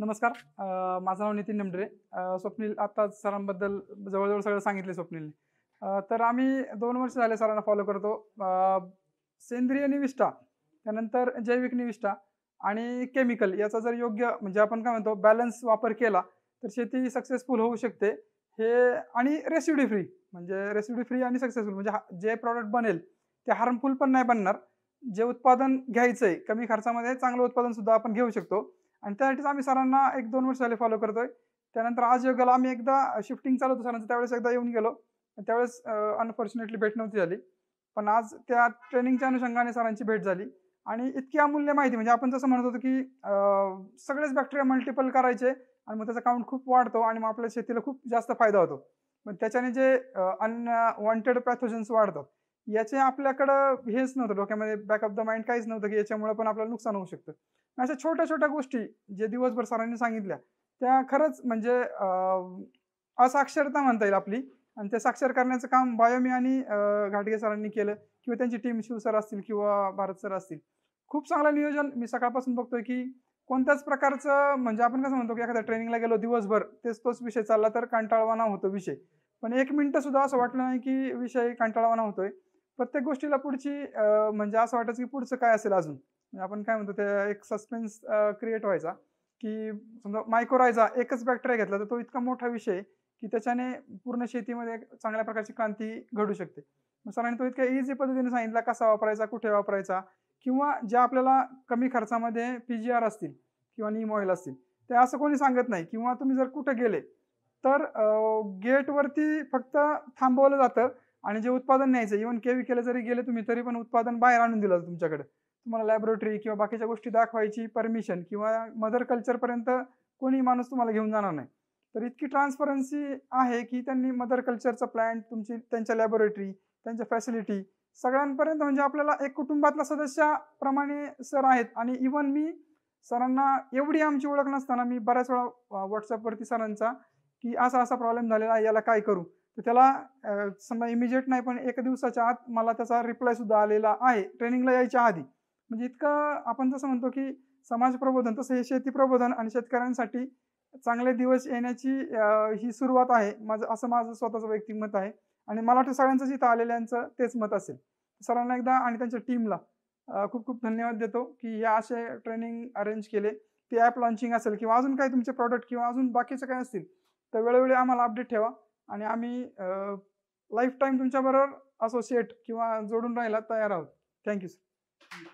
नमस्कार माझं नाव नितीन नेमडरे स्वप्नील आता सरांबद्दल जवळजवळ सगळं सांगितले स्वप्नीलने तर आम्ही दोन वर्ष झाले सरांना फॉलो करतो सेंद्रिय निविष्ठा त्यानंतर जैविक निविष्ठा आणि केमिकल याचा जर योग्य म्हणजे आपण काय म्हणतो बॅलन्स वापर केला तर शेती सक्सेसफुल होऊ शकते हे आणि रेसिड्यू फ्री म्हणजे रेसिड्यू फ्री आणि सक्सेसफुल म्हणजे जे प्रॉडक्ट बनेल ते हार्मफुल पण नाही बनणार जे उत्पादन घ्यायचं आहे कमी खर्चामध्ये चांगलं उत्पादन सुद्धा आपण घेऊ शकतो आणि त्यासाठीच आम्ही सरांना एक दोन वर्ष झाले फॉलो करतोय त्यानंतर आज योगाला आम्ही एकदा शिफ्टिंग चालू होतो सरांचं त्यावेळेस एकदा येऊन गेलो त्यावेळेस अनफॉर्च्युनेटली भेट नव्हती झाली पण आज त्या ट्रेनिंगच्या अनुषंगाने सरांची भेट झाली आणि इतकी अमूल्य माहिती म्हणजे आपण जसं म्हणत होतो की सगळेच बॅक्टेरिया मल्टिपल करायचे आणि मग त्याचा काउंट खूप वाढतो आणि मग आपल्या शेतीला खूप जास्त फायदा होतो मग त्याच्याने जे वॉन्टेड पॅथोजन्स वाढतात याचे आपल्याकडं हेच नव्हतं डोक्यामध्ये बॅक ऑफ द माइंड काहीच नव्हतं की याच्यामुळे पण आपल्याला नुकसान होऊ शकतं अशा छोट्या छोट्या गोष्टी जे दिवसभर सरांनी सांगितल्या त्या खरंच म्हणजे असाक्षरता म्हणता येईल आपली आणि ते साक्षर करण्याचं काम बायोमी आणि घाटगे सरांनी केलं किंवा त्यांची टीम शिवसर असतील किंवा भारत सर असतील खूप चांगलं नियोजन मी सकाळपासून बघतोय की कोणत्याच प्रकारचं म्हणजे आपण कसं म्हणतो की एखाद्या ट्रेनिंगला गेलो दिवसभर तेच तोच विषय चालला तर कंटाळवाना होतो विषय पण एक मिनटं सुद्धा असं वाटलं नाही की विषय कंटाळवाना होतोय प्रत्येक गोष्टीला पुढची म्हणजे असं वाटायचं की पुढचं काय असेल अजून म्हणजे आपण काय म्हणतो ते एक सस्पेन्स क्रिएट व्हायचा की समजा मायक्रोरायझा एकच बॅक्टेरिया घेतला तर तो इतका मोठा विषय की त्याच्याने पूर्ण शेतीमध्ये चांगल्या प्रकारची क्रांती घडू शकते सरांनी तो इतक्या इझी पद्धतीने सांगितला कसा वापरायचा कुठे वापरायचा किंवा ज्या आपल्याला कमी खर्चामध्ये पी जी आर असतील किंवा नीम ऑइल असतील ते असं कोणी सांगत नाही किंवा तुम्ही जर कुठे गेले तर गेटवरती फक्त थांबवलं जातं आणि जे उत्पादन न्यायचं इव्हन केव्ही केलं जरी गेले तुम्ही तरी पण उत्पादन बाहेर आणून दिलं तुमच्याकडे तुम्हाला लॅबोरेटरी किंवा बाकीच्या गोष्टी दाखवायची परमिशन किंवा मदर कल्चरपर्यंत कोणी माणूस तुम्हाला घेऊन जाणार नाही तर इतकी ट्रान्सपरन्सी आहे की त्यांनी मदर कल्चरचा प्लॅन तुमची त्यांच्या लॅबोरेटरी त्यांच्या फॅसिलिटी सगळ्यांपर्यंत म्हणजे आपल्याला एक कुटुंबातला सदस्याप्रमाणे सर आहेत आणि इवन मी सरांना एवढी आमची ओळख नसताना मी बऱ्याच वेळा व्हॉट्सअपवरती सरांचा की असा असा प्रॉब्लेम झालेला आहे याला काय करू तर त्याला समजा इमिजिएट नाही पण एक दिवसाच्या आत मला त्याचा रिप्लाय सुद्धा आलेला आहे ट्रेनिंगला यायच्या आधी म्हणजे इतकं आपण जसं म्हणतो की समाज प्रबोधन तसं हे शेती प्रबोधन आणि शेतकऱ्यांसाठी चांगले दिवस येण्याची ही सुरुवात आहे माझं असं माझं स्वतःचं वैयक्तिक मत आहे आणि मला वाटतं सगळ्यांचं जिथं आलेल्यांचं तेच मत असेल सरांना एकदा आणि त्यांच्या टीमला खूप खूप धन्यवाद देतो की हे असे ट्रेनिंग अरेंज केले ते ॲप लॉन्चिंग असेल किंवा अजून काही तुमचे प्रॉडक्ट किंवा अजून बाकीचं काय असतील तर वेळोवेळी आम्हाला अपडेट ठेवा आणि आम्ही लाईफ टाईम तुमच्याबरोबर असोसिएट किंवा जोडून राहायला तयार आहोत थँक्यू सर